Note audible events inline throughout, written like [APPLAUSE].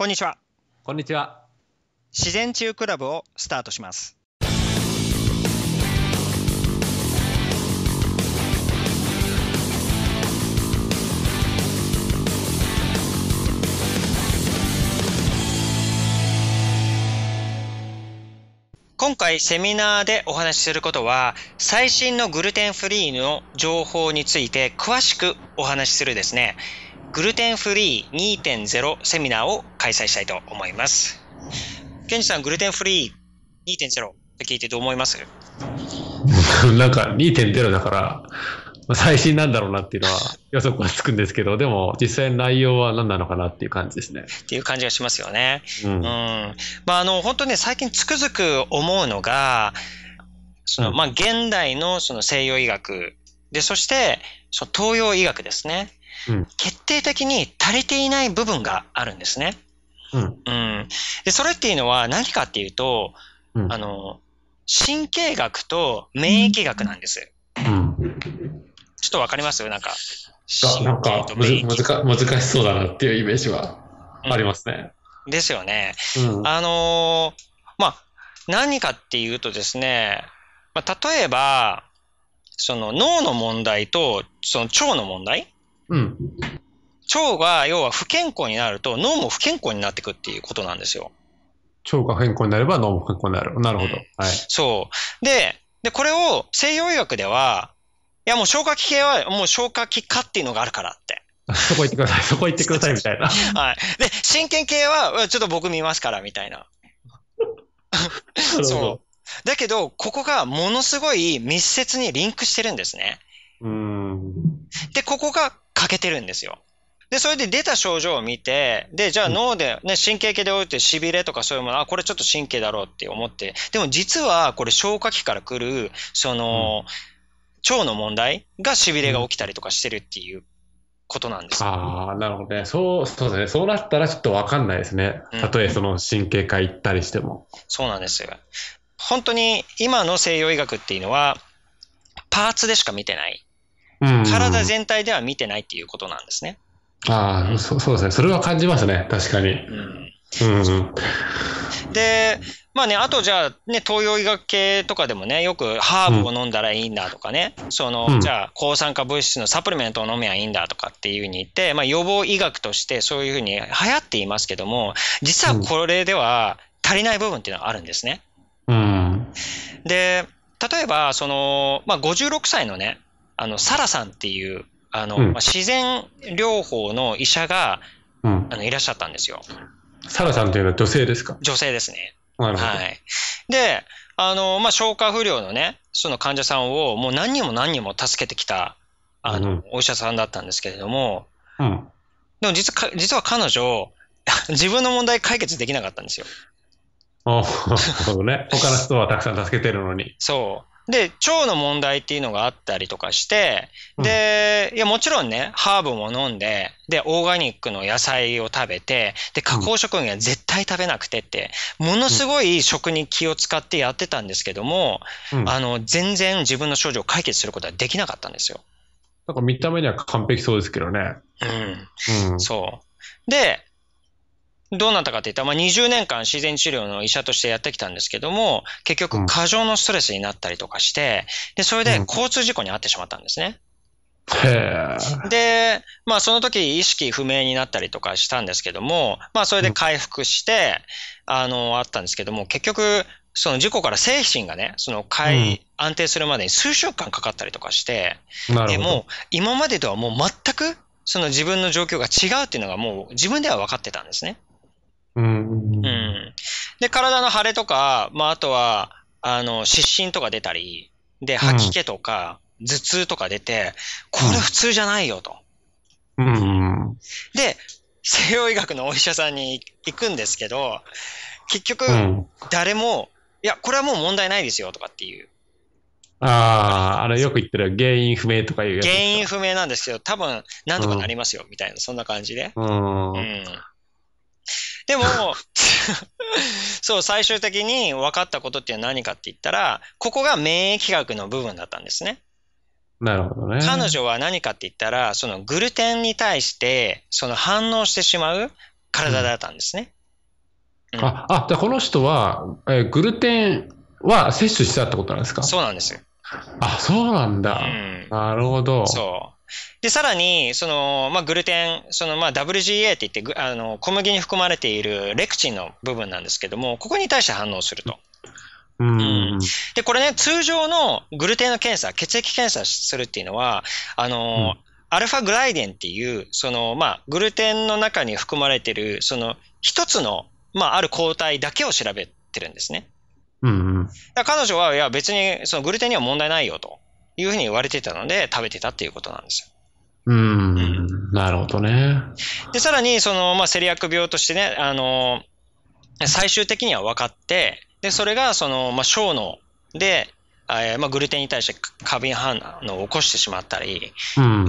こんにちは。こんにちは。自然治癒クラブをスタートします。今回セミナーでお話しすることは最新のグルテンフリーの情報について詳しくお話しするですね。グルテンフリー2.0セミナーを開催したいと思います。ケンジさん、グルテンフリー2.0って聞いてどう思います [LAUGHS] なんか2.0だから、最新なんだろうなっていうのは予測はつくんですけど、でも実際内容は何なのかなっていう感じですね。っていう感じがしますよね。うん。うん、まあ、あの、本当ね、最近つくづく思うのが、その、まあ、現代のその西洋医学、で、そして、その東洋医学ですね。決定的に足りていない部分があるんですね。うん、うん、でそれっていうのは何かっていうと、うん、あの神経学と免疫学なんです。うん、ちょっとわかりますなんか。なんか難しそうだなっていうイメージはありますね。ですよね。うん、あのー、まあ、何かっていうとですね、まあ、例えば、その脳の問題とその腸の問題、うん。腸が要は不健康になると脳も不健康になってくっていうことなんですよ。腸が不健康になれば脳も不健康になる。なるほど。はい。そう。で、で、これを西洋医学では、いやもう消化器系はもう消化器科っていうのがあるからって。そこ行ってください、そこ行ってくださいみたいな。[LAUGHS] はい。で、神経系はちょっと僕見ますからみたいな。[LAUGHS] そう。だけど、ここがものすごい密接にリンクしてるんですね。で、ここが欠けてるんですよ。で、それで出た症状を見て、で、じゃあ脳で、ね、神経系で多いてて痺れとかそういうもの、あ、これちょっと神経だろうって思って、でも実はこれ消化器から来る、その、腸の問題が痺れが起きたりとかしてるっていうことなんですね。ああ、なるほどね。そう、そうですね。そうなったらちょっとわかんないですね。たとえその神経科行ったりしても、うん。そうなんですよ。本当に今の西洋医学っていうのは、パーツでしか見てない。体全体では見てないっていうことなんですね。ああ、そうですね。それは感じますね。確かに。うんで、まあね、あとじゃあ、ね、東洋医学系とかでもね、よくハーブを飲んだらいいんだとかね、うん、その、じゃあ、抗酸化物質のサプリメントを飲めばいいんだとかっていうふうに言って、まあ、予防医学としてそういうふうに流行っていますけども、実はこれでは足りない部分っていうのはあるんですね。うん、で、例えば、その、まあ、56歳のね、あの、サラさんっていう、あの、うん自然療法の医者が、うん、あのいらっしゃったんですよ。サラさんというのは女性ですか女性ですね。はい。で、あの、まあ、消化不良のね、その患者さんをもう何人も何人も助けてきた、あの、うん、お医者さんだったんですけれども、うん。でも実は、実は彼女、[LAUGHS] 自分の問題解決できなかったんですよ。ああ、なるほどね。他の人はたくさん助けてるのに。そう。で、腸の問題っていうのがあったりとかして、で、いや、もちろんね、ハーブも飲んで、で、オーガニックの野菜を食べて、で、加工食品は絶対食べなくてって、ものすごい食に気を使ってやってたんですけども、あの、全然自分の症状を解決することはできなかったんですよ。なんか見た目には完璧そうですけどね。うん。うん、そう。で、どうなったかって言ったら、まあ、20年間自然治療の医者としてやってきたんですけども、結局過剰のストレスになったりとかして、で、それで交通事故に遭ってしまったんですね。で、まあその時意識不明になったりとかしたんですけども、まあそれで回復して、あの、あったんですけども、結局、その事故から精神がね、その回、うん、安定するまでに数週間かかったりとかして、でも今までとはもう全くその自分の状況が違うっていうのがもう自分では分かってたんですね。うん。うん。で、体の腫れとか、まあ、あとは、あの、湿疹とか出たり、で、吐き気とか、頭痛とか出て、これ普通じゃないよと。うん。で、西洋医学のお医者さんに行くんですけど、結局、誰も、いや、これはもう問題ないですよとかっていう。ああ、あれよく言ってる原因不明とかいうやつ。原因不明なんですけど、多分、なんとかなりますよ、みたいな、そんな感じで。うん。うんでも、[LAUGHS] そう、最終的に分かったことって何かって言ったら、ここが免疫学の部分だったんですね。なるほどね。彼女は何かって言ったら、そのグルテンに対して、その反応してしまう体だったんですね。うんうん、あ、あ、じゃこの人は、えー、グルテンは摂取したってことなんですかそうなんです。よ。あ、そうなんだ。うん、なるほど。そう。で、さらに、その、まあ、グルテン、その、まあ、WGA って言って、あの、小麦に含まれているレクチンの部分なんですけども、ここに対して反応すると。うん、で、これね、通常のグルテンの検査、血液検査するっていうのは、あの、うんアルファグライデンっていう、その、まあ、グルテンの中に含まれている、その、一つの、まあ、ある抗体だけを調べてるんですね。うん、うん、彼女は、いや、別に、そのグルテンには問題ないよと。いうふうに言われてたので、食べてたっていうことなんですよ。うん、ん、なるほどね。で、さらに、その、まあ、セリアック病としてね、あの、最終的には分かって、で、それが、その、まあ、小脳で、えー、まあ、グルテンに対して過敏反応を起こしてしまったり、うん、うん、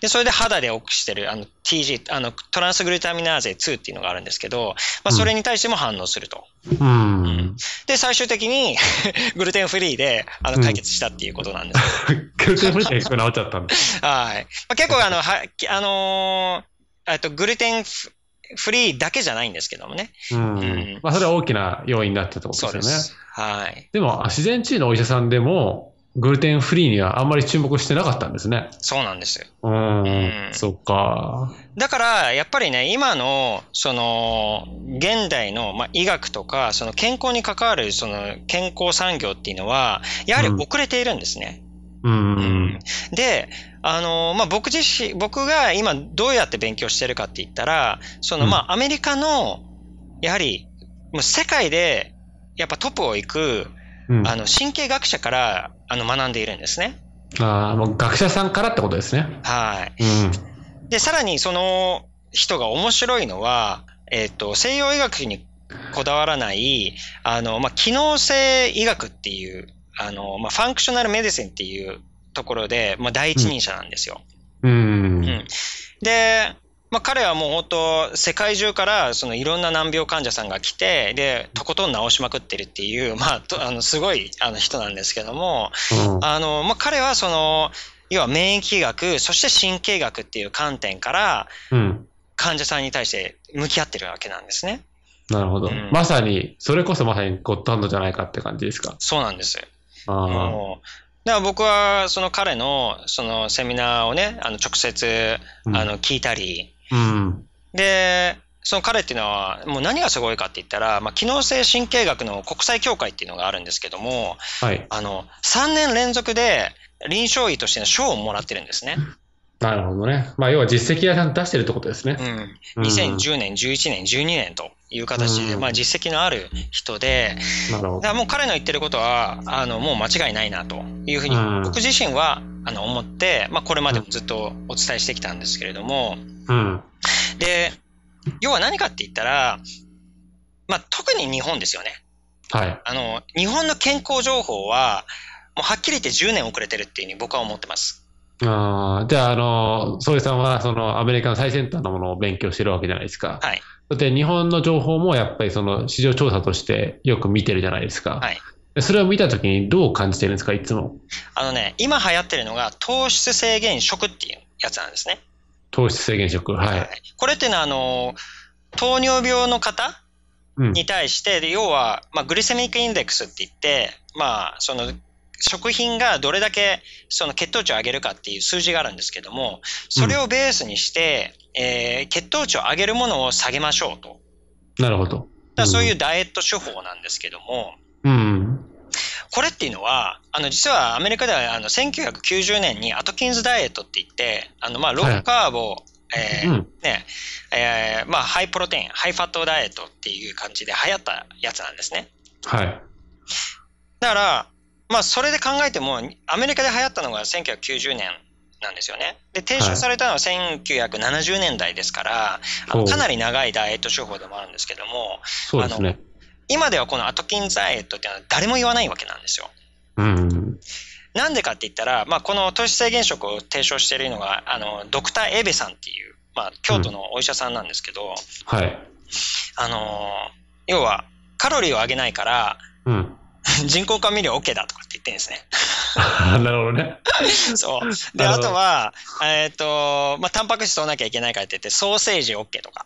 でそれで肌で起きしてるあの TG あのトランスグルタミナーゼ2っていうのがあるんですけど、まあ、それに対しても反応すると。うん、うん、で最終的に [LAUGHS] グルテンフリーであの解決したっていうことなんです、うん、グルテンフリーで治っちゃったんです [LAUGHS] はい、まあ、結構あのは、あのー、とグルテンフリーだけじゃないんですけどもね。うん。うん、まあ、それは大きな要因だったってことですよね。そうです。はい。でも、自然治癒のお医者さんでも、グルテンフリーにはあんまり注目してなかったんですね。そうなんですよ。うん。うん、そっか。だから、やっぱりね、今の、その、現代の、まあ、医学とか、その健康に関わる、その、健康産業っていうのは、やはり遅れているんですね。うん。うん、で、あの、まあ、僕自身、僕が今どうやって勉強してるかって言ったら、その、まアメリカの、やはり、もう世界で、やっぱトップを行く、うん、あの、神経学者から、あの、学んでいるんですね。ああ、もう学者さんからってことですね。はい。うん、で、さらにその人が面白いのは、えっ、ー、と、西洋医学にこだわらない、あの、まあ、機能性医学っていう、あの、まあ、ファンクショナルメディセンっていうところで、まあ、第一人者なんですよ。うん。うん、で、まあ、彼はもう本当、世界中からそのいろんな難病患者さんが来て、で、とことん治しまくってるっていう、まあ、あのすごいあの人なんですけども、うん、あの、まあ、彼はその、要は免疫学、そして神経学っていう観点から、患者さんに対して向き合ってるわけなんですね。なるほど、うん。まさに、それこそまさにゴッドハンドじゃないかって感じですか。そうなんです。あだから僕はその彼のそのセミナーをね、あの直接あの聞いたり、うん、で、その彼っていうのは、もう何がすごいかって言ったら、まあ、機能性神経学の国際協会っていうのがあるんですけども、はい、あの3年連続で臨床医としての賞をもらってるんですね。なるほどね。まあ、要は実績を出してるってことですね。うん。2010年、11年、12年と。いう形で、まあ、実績のある人で、だもう彼の言ってることはあのもう間違いないなというふうに僕自身はあの思って、まあ、これまでもずっとお伝えしてきたんですけれども、うん、で要は何かって言ったら、まあ、特に日本ですよね、はい、あの日本の健康情報はもうはっきり言って10年遅れてるっていうふうに僕は思ってます。あじゃあ、あの、総理さんは、その、アメリカの最先端のものを勉強してるわけじゃないですか。はい。て、日本の情報もやっぱりその、市場調査としてよく見てるじゃないですか。はい。それを見たときにどう感じてるんですか、いつも。あのね、今流行ってるのが、糖質制限食っていうやつなんですね。糖質制限食。はい。はい、これってのは、あの、糖尿病の方に対して、うん、要は、まあ、グリセミックインデックスって言って、まあ、その、食品がどれだけその血糖値を上げるかっていう数字があるんですけども、それをベースにして、うん、えー、血糖値を上げるものを下げましょうと。なるほど。だそういうダイエット手法なんですけども、うん、これっていうのは、あの実はアメリカではあの1990年にアトキンズダイエットって言って、あのまあローカーボ、はいえーねえまあ、ハイプロテイン、ハイファットダイエットっていう感じで流行ったやつなんですね。はい、だから、まあ、それで考えても、アメリカで流行ったのが1990年なんですよね。で、提唱されたのは1970年代ですから、はい、あのかなり長いダイエット手法でもあるんですけども、そうですね。今ではこのアトキンダイエットっていうのは誰も言わないわけなんですよ。うん。なんでかって言ったら、まあ、この糖質制限食を提唱しているのが、あの、ドクター・エベさんっていう、まあ、京都のお医者さんなんですけど、うん、はい。あの、要は、カロリーを上げないから、うん、[LAUGHS] 人工甘味料 OK だとかって言ってるんですね。[LAUGHS] なるほどね。そう。[LAUGHS] で、あとは、えっ、ー、と、まあ、タンパク質取らなきゃいけないからって言って、ソーセージ OK とか。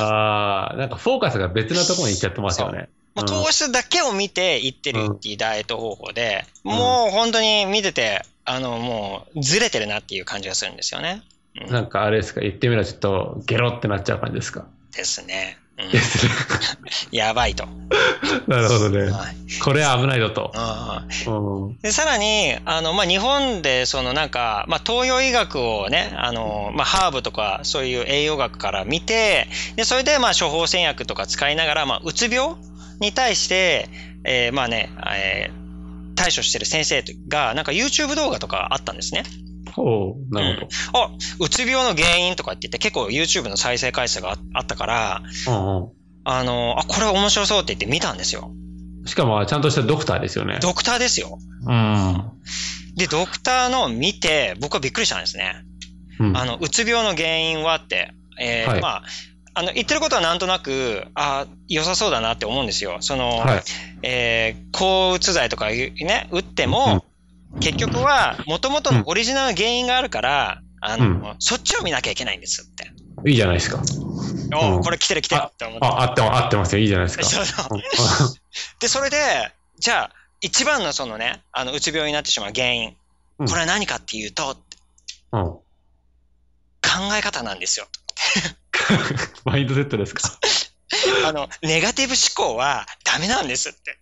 ああ、なんかフォーカスが別なところに行っちゃってますよね。もう糖質だけを見ていってるっていうダイエット方法で、うん、もう本当に見てて、あの、もうずれてるなっていう感じがするんですよね。うん、なんかあれですか、言ってみればちょっとゲロってなっちゃう感じですかですね。うん、[LAUGHS] やばいと。なるほどね。これは危ないぞと。でさらにあの、まあ、日本でそのなんか、まあ、東洋医学をねあの、まあ、ハーブとかそういう栄養学から見てでそれでまあ処方箋薬とか使いながら、まあ、うつ病に対して、えー、まあね、えー対処してる先生が、なんか YouTube 動画とかあったんですね。おなるほど、あ、うつ病の原因とかって言って結構 YouTube の再生回数があったから、うんうん、あの、あ、これ面白そうって言って見たんですよ。しかも、ちゃんとしたドクターですよね。ドクターですよ。うん。で、ドクターの見て、僕はびっくりしたんですね。うん、あの、うつ病の原因はって、えー、はい、まあ、あの、言ってることはなんとなく、あ良さそうだなって思うんですよ。その、はい、えー、抗うつ剤とかね、打っても、結局は、もともとのオリジナルの原因があるから、あの、そっちを見なきゃいけないんですって。いいじゃないですか。おこれ来てる来てるって思って。あ、あって、あってますよ。いいじゃないですか。そうそう。で、それで、じゃあ、一番のそのね、あの、うつ病になってしまう原因。これは何かっていうと、うん、考え方なんですよ。[LAUGHS] マインドセットですか [LAUGHS] あの、ネガティブ思考はダメなんですって。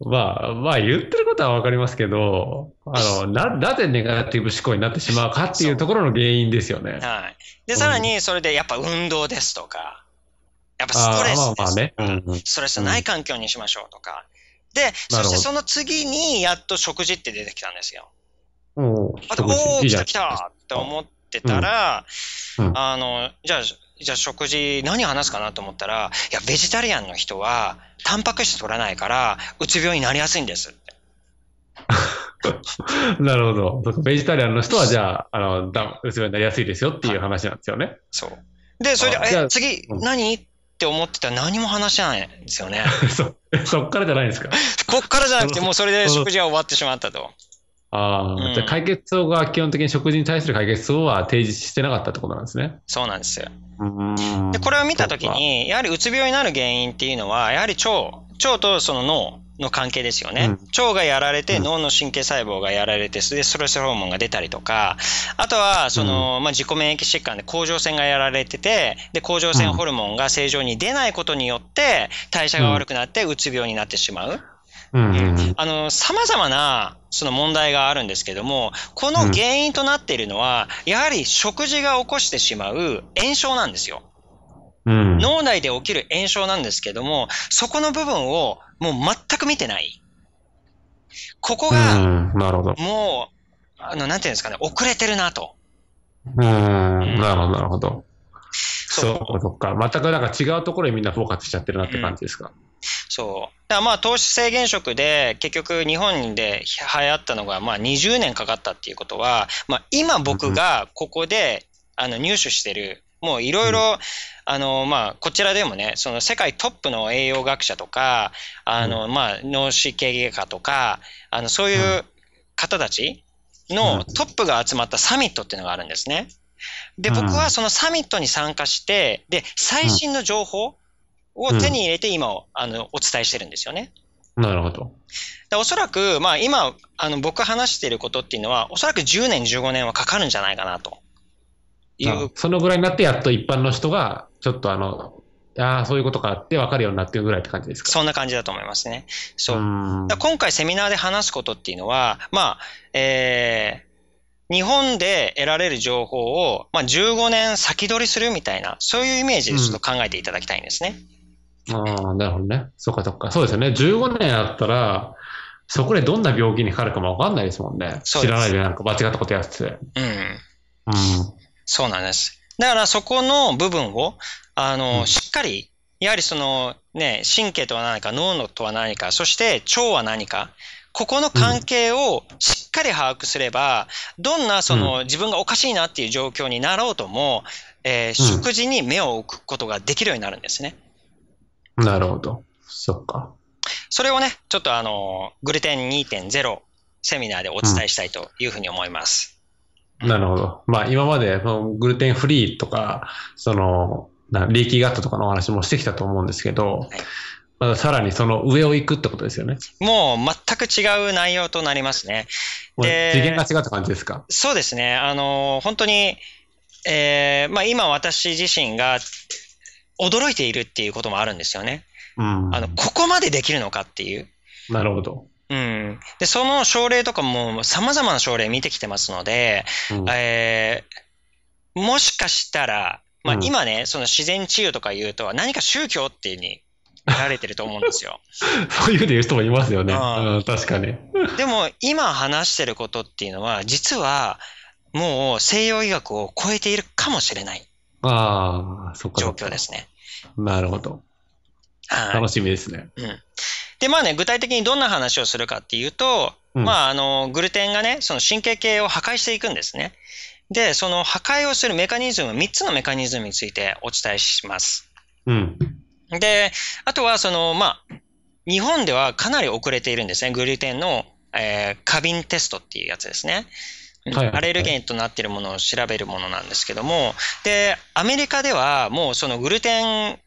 まあ、まあ言ってることはわかりますけど、あの、な、なぜネガティブ思考になってしまうかっていうところの原因ですよね。はい。で、さらにそれでやっぱ運動ですとか、やっぱストレスですとか、まあねうんストレスない環境にしましょうとか。で、そしてその次にやっと食事って出てきたんですよ。おおー、来た来たって思ってたら、うんうん、あの、じゃあ、じゃあ食事何話すかなと思ったら、いや、ベジタリアンの人は、タンパク質取らないから、うつ病になりやすいんですって。[LAUGHS] なるほど。ベジタリアンの人は、じゃあ、あの、うつ病になりやすいですよっていう話なんですよね。はい、そう。で、それで、え、次、何って思ってたら何も話しないんですよね。そ、[LAUGHS] そっからじゃないですか。こ [LAUGHS] っからじゃなくて、もうそれで食事は終わってしまったと。ああ、うん、じゃあ解決法が基本的に食事に対する解決法は提示してなかったってことなんですね。そうなんですよ。で、これを見たときに、やはりうつ病になる原因っていうのは、やはり腸、腸とその脳の関係ですよね。うん、腸がやられて、脳の神経細胞がやられて、それで、ストレスホルモンが出たりとか、あとは、その、うん、まあ、自己免疫疾患で甲状腺がやられてて、で、甲状腺ホルモンが正常に出ないことによって、代謝が悪くなって、うつ病になってしまう。あの、様々な、その問題があるんですけども、この原因となっているのは、やはり食事が起こしてしまう炎症なんですよ。うん、脳内で起きる炎症なんですけども、そこの部分をもう全く見てない。ここが、もう、あの、なんていうんですかね、遅れてるなと。うん、なるほど、なるほど。そう、そっか。全くなんか違うところにみんなフォーカスしちゃってるなって感じですか。うんそう。だまあ投資制限職で結局日本で流行ったのがまあ20年かかったっていうことは、まあ、今僕がここであの入手してるもういろいろ、あの、まあ、こちらでもね、その世界トップの栄養学者とか、あの、まあ、脳死経営家とか、あの、そういう方たちのトップが集まったサミットっていうのがあるんですね。で、僕はそのサミットに参加して、で、最新の情報、を手に入れて今、うん、あの、お伝えしてるんですよね。なるほど。でおそらく、まあ今、あの、僕話していることっていうのは、おそらく10年、15年はかかるんじゃないかなと。いうそのぐらいになって、やっと一般の人が、ちょっとあの、ああ、そういうことかって分かるようになってるぐらいって感じですかそんな感じだと思いますね。そう。う今回セミナーで話すことっていうのは、まあ、えー、日本で得られる情報を、まあ、15年先取りするみたいな、そういうイメージでちょっと考えていただきたいんですね。うああ、なるほどね。そっかそっか。そうですよね。15年あったら、そこでどんな病気にかかるかもわかんないですもんね。知らないでなんか間違ったことやってて。うん。うん。そうなんです。だからそこの部分を、あの、うん、しっかり、やはりそのね、神経とは何か、脳のとは何か、そして腸は何か、ここの関係をしっかり把握すれば、うん、どんなその自分がおかしいなっていう状況になろうとも、えー、食事に目を置くことができるようになるんですね。うんなるほど。そっか。それをね、ちょっとあの、グルテン2.0セミナーでお伝えしたいというふうに思います。うん、なるほど。まあ今までそのグルテンフリーとか、その、なリーキーガットとかのお話もしてきたと思うんですけど、はい、まださらにその上を行くってことですよね。もう全く違う内容となりますね。で次元が違った感じですかそうですね。あの、本当に、えーまあ、今私自身が驚いているっていうこともあるんですよね。うん、あのここまでできるのかっていう。なるほど。うん、でその症例とかもさまざまな症例見てきてますので、うん、えー、もしかしたら、まあ、今ね、うん、その自然治癒とかいうと何か宗教っていうにられてると思うんですよ。[LAUGHS] そういうふうに言う人もいますよね。うん、確かに。でも今話してることっていうのは、実はもう西洋医学を超えているかもしれない。ああ、そっか。状況ですね。なるほど。楽しみですね。うん。で、まあね、具体的にどんな話をするかっていうと、うん、まあ、あの、グルテンがね、その神経系を破壊していくんですね。で、その破壊をするメカニズム、3つのメカニズムについてお伝えします。うん。で、あとは、その、まあ、日本ではかなり遅れているんですね。グルテンの、えー、過敏テストっていうやつですね。アレルゲンとなっているものを調べるものなんですけども、で、アメリカではもうそのグルテン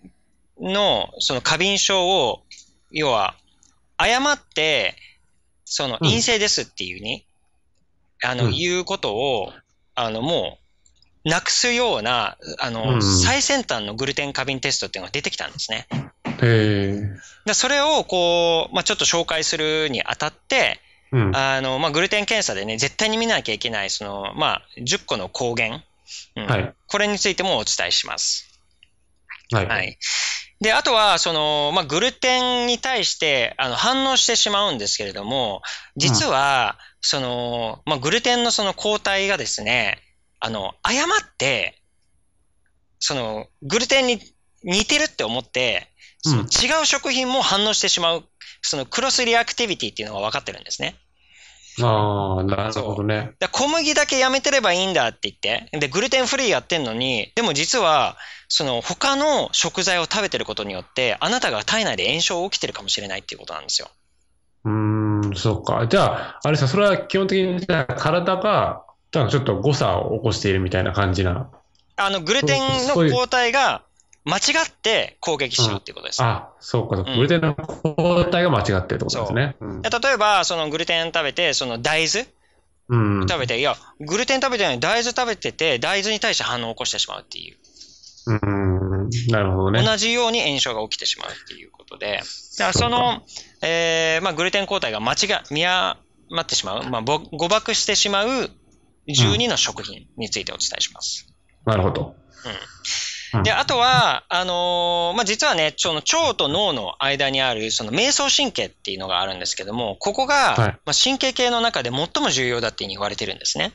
のその過敏症を、要は、誤って、その陰性ですっていうに、うん、あの、いうことを、あの、もう、なくすような、あの、最先端のグルテン過敏テストっていうのが出てきたんですね。へそれを、こう、まあ、ちょっと紹介するにあたって、うん、あの、まあ、グルテン検査でね、絶対に見なきゃいけない、その、まあ、10個の抗原、うんはい、これについてもお伝えします。はい。はい、で、あとは、その、まあ、グルテンに対して、あの、反応してしまうんですけれども、実は、その、まあ、グルテンのその抗体がですね、あの、誤って、その、グルテンに似てるって思って、その違う食品も反応してしまう、そのクロスリアクティビティっていうのが分かってるんですね。ああ、なるほどね。小麦だけやめてればいいんだって言って、で、グルテンフリーやってんのに、でも実は、その他の食材を食べてることによって、あなたが体内で炎症起きてるかもしれないっていうことなんですよ。うん、そうか。じゃあ、あれさ、それは基本的に体が、ちょっと誤差を起こしているみたいな感じな。あの、グルテンの抗体が、間違って攻撃しろっていうことです、あ。あ、そうか、グルテンの抗体が間違ってるってことですね。うん、例えば、そのグルテン食べて、その大豆、うん、食べて、いや、グルテン食べてない大豆食べてて、大豆に対して反応を起こしてしまうっていう。うん、なるほどね。同じように炎症が起きてしまうっていうことで、だからその、そえー、まあ、グルテン抗体が間違、見余ってしまう、まあ、誤爆してしまう12の食品についてお伝えします。うん、なるほど。うんで、あとは、あのー、まあ、実はね、その腸と脳の間にある、その瞑想神経っていうのがあるんですけども、ここが、ま神経系の中で最も重要だっていうに言われてるんですね。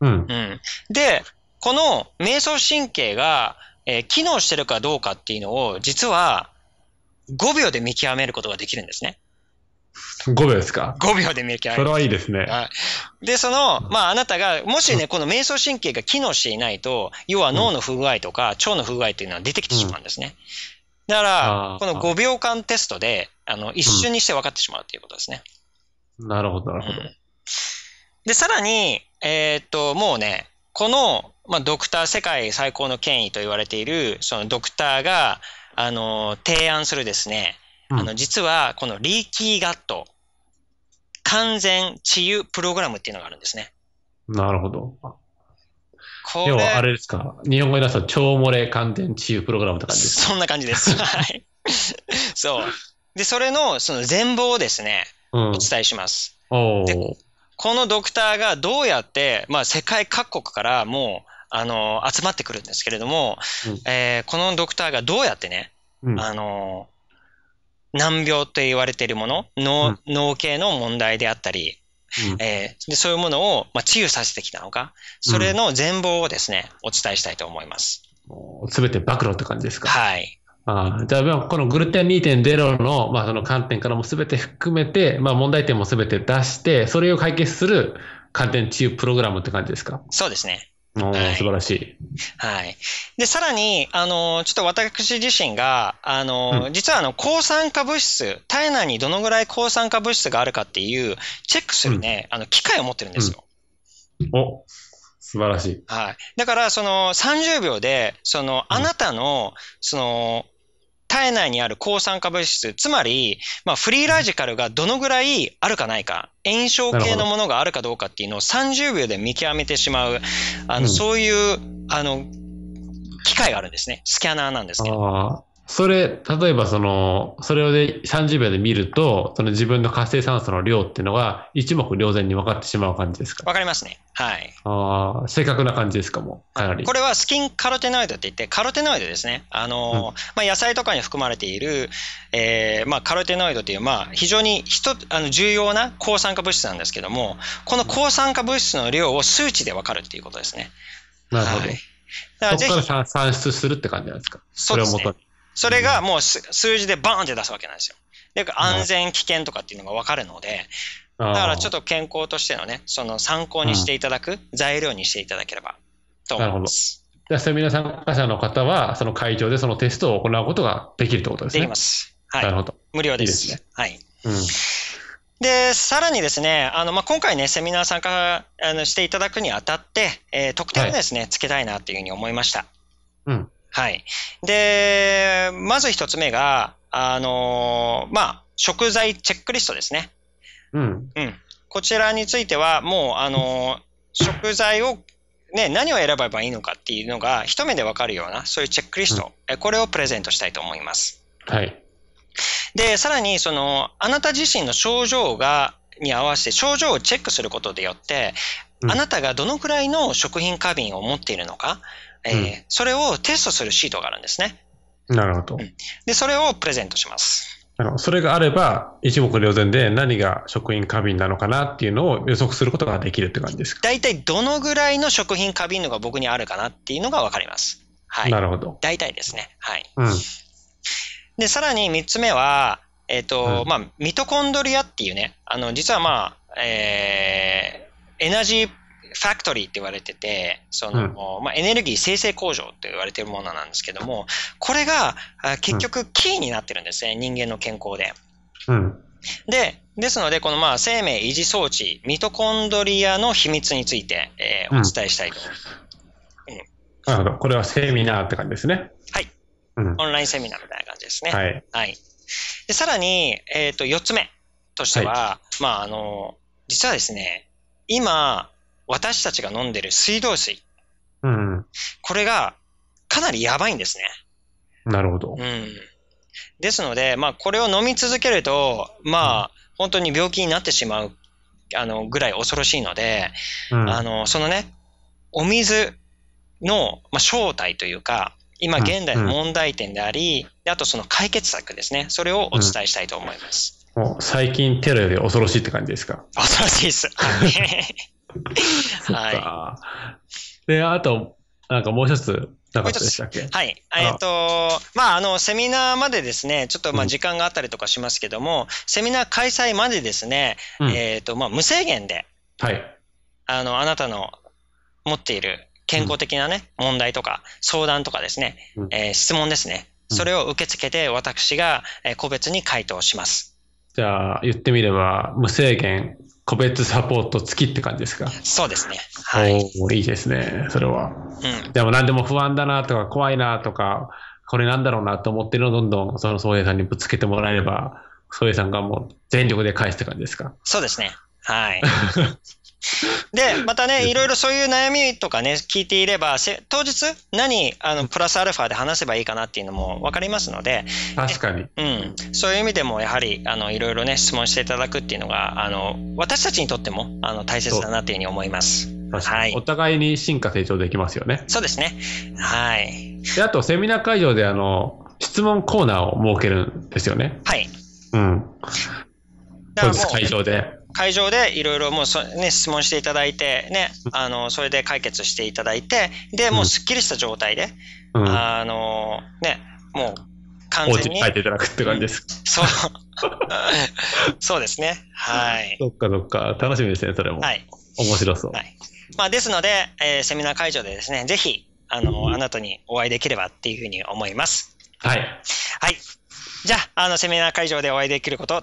うん。うん。で、この瞑想神経が、えー、機能してるかどうかっていうのを、実は、5秒で見極めることができるんですね。5秒ですか ?5 秒で見極める。それはいいですね。はい。で、その、まあ、あなたが、もしね、この瞑想神経が機能していないと、要は脳の不具合とか、腸の不具合というのは出てきてしまうんですね。だから、この5秒間テストで、あの、一瞬にして分かってしまうということですね。なるほど、なるほど。で、さらに、えっと、もうね、この、まあ、ドクター、世界最高の権威と言われている、そのドクターが、あの、提案するですね、あの、実は、このリーキーガット、完全治癒プログラムっていうのがあるんですね。なるほど。要は、あれですか。日本語で出すと、超漏れ完全治癒プログラムって感じですそんな感じです。[LAUGHS] はい。そう。で、それの、その全貌をですね、うん、お伝えします。でこのドクターがどうやって、まあ、世界各国からもう、あの、集まってくるんですけれども、うん、えー、このドクターがどうやってね、うん、あの、難病と言われているもの、脳、脳系の問題であったり、うん、えー、でそういうものを、まあ、治癒させてきたのか、それの全貌をですね、うん、お伝えしたいと思います。すべて暴露って感じですかはい。じゃあ、このグルテン2.0の,、まあその観点からもすべて含めて、まあ、問題点もすべて出して、それを解決する観点治癒プログラムって感じですかそうですね。素晴らしい。はい。で、さらに、あの、ちょっと私自身が、あの、うん、実はあの、抗酸化物質、体内にどのぐらい抗酸化物質があるかっていう、チェックするね、うん、あの、機械を持ってるんですよ。うん、お素晴らしい。はい。だから、その、30秒で、その、あなたの、その、体内にある抗酸化物質、つまり、まあ、フリーラジカルがどのぐらいあるかないか、炎症系のものがあるかどうかっていうのを30秒で見極めてしまう、あの、うん、そういう、あの、機械があるんですね。スキャナーなんですけど。それ、例えばその、それをで30秒で見ると、その自分の活性酸素の量っていうのが一目瞭然に分かってしまう感じですか分かりますね。はい。ああ、正確な感じですかも、かなり。これはスキンカロテノイドって言って、カロテノイドですね。あの、うん、まあ、野菜とかに含まれている、えー、まあ、カロテノイドという、まあ、非常に一あの重要な抗酸化物質なんですけども、この抗酸化物質の量を数値で分かるっていうことですね。なるほど。はい、だからそこから算出するって感じなんですかそれをもとに。それがもう数字でバーンって出すわけなんですよ。で、安全、危険とかっていうのが分かるので、だからちょっと健康としてのね、その参考にしていただく、材料にしていただければと思います。なるほど。セミナー参加者の方は、その会場でそのテストを行うことができるということですね。できます。はい。なるほど。無料です。いいですね、はい。うんで、さらにですね、あの、まあ、今回ね、セミナー参加あのしていただくにあたって、えー、特典をですね、つけたいなというふうに思いました。うん。はい。で、まず一つ目が、あのー、まあ、食材チェックリストですね。うん。うん。こちらについては、もう、あのー、食材を、ね、何を選べばいいのかっていうのが、一目でわかるような、そういうチェックリスト、うん、これをプレゼントしたいと思います。はい。で、さらに、その、あなた自身の症状が、に合わせて症状をチェックすることでよって、あなたがどのくらいの食品過敏を持っているのか、えーうん、それをテストするシートがあるんですね。なるほど、で、それをプレゼントします。それがあれば、一目瞭然で何が食品過敏なのかなっていうのを予測することができるって感じですか大体どのぐらいの食品過敏のが僕にあるかなっていうのがわかります。はい。なるほど。大体ですね。はい。うん、で、さらに3つ目は、えっ、ー、と、うん、まあ、ミトコンドリアっていうね、あの、実はまあ、えー、エナジーファクトリーって言われてて、その、うん、まあ、エネルギー生成工場って言われてるものなんですけども、これが結局キーになってるんですね、うん、人間の健康で。うん、で、ですので、このまあ生命維持装置、ミトコンドリアの秘密について、えー、お伝えしたいと、ます。うん、なるほど。これはセミナーって感じですね。はい。うん、オンラインセミナーみたいな感じですね。はい。はい、でさらに、えっ、ー、と、4つ目としては、はい、まあ、あの、実はですね、今、私たちが飲んでる水道水。うん。これがかなりやばいんですね。なるほど。うん。ですので、まあ、これを飲み続けると、まあ、本当に病気になってしまう、あの、ぐらい恐ろしいので、うん、あの、そのね、お水の、まあ、正体というか、今現代の問題点であり、うん、あとその解決策ですね。それをお伝えしたいと思います。うん、もう最近テロより恐ろしいって感じですか恐ろしいです。[LAUGHS] [LAUGHS] はい、で、あと、なんかもう一つ、なかでしたっけはい。えっと、まあ、あの、セミナーまでですね、ちょっと、まあ、時間があったりとかしますけども、うん、セミナー開催までですね、うん、えっと、まあ、無制限で、はい。あの、あなたの持っている健康的なね、うん、問題とか、相談とかですね、うん、えー、質問ですね。それを受け付けて、私が個別に回答します。じゃあ、言ってみれば、無制限個別サポート付きって感じですかそうですね。はい。おいいですね、それは。うん。でも何でも不安だなとか、怖いなとか、これなんだろうなと思ってるのをどんどん、その宗平さんにぶつけてもらえれば、宗平さんがもう全力で返すって感じですかそうですね。はい。[LAUGHS] で、またね、いろいろそういう悩みとかね、聞いていれば、当日何、あの、プラスアルファで話せばいいかなっていうのも分かりますので、確かに。うん。そういう意味でも、やはり、あの、いろいろね、質問していただくっていうのが、あの、私たちにとっても、あの、大切だなというふうに思います。はい。お互いに進化成長できますよね。そうですね。はい。で、あと、セミナー会場で、あの、質問コーナーを設けるんですよね。はい。うん。そうです、会場で。会場でいろいろもうそ、ね、質問していただいて、ね、あのそれで解決していただいて、でもうすっきりした状態で、うん、あのね、もう完全に。書っていただくって感じです。そう。[LAUGHS] そうですね。はい。そっかそっか。楽しみですね、それも。はい。面白そう。はい。まあ、ですので、えー、セミナー会場でですね、ぜひ、あの、あなたにお会いできればっていうふうに思います。はい。はい。じゃあ、あの、セミナー会場でお会いできることを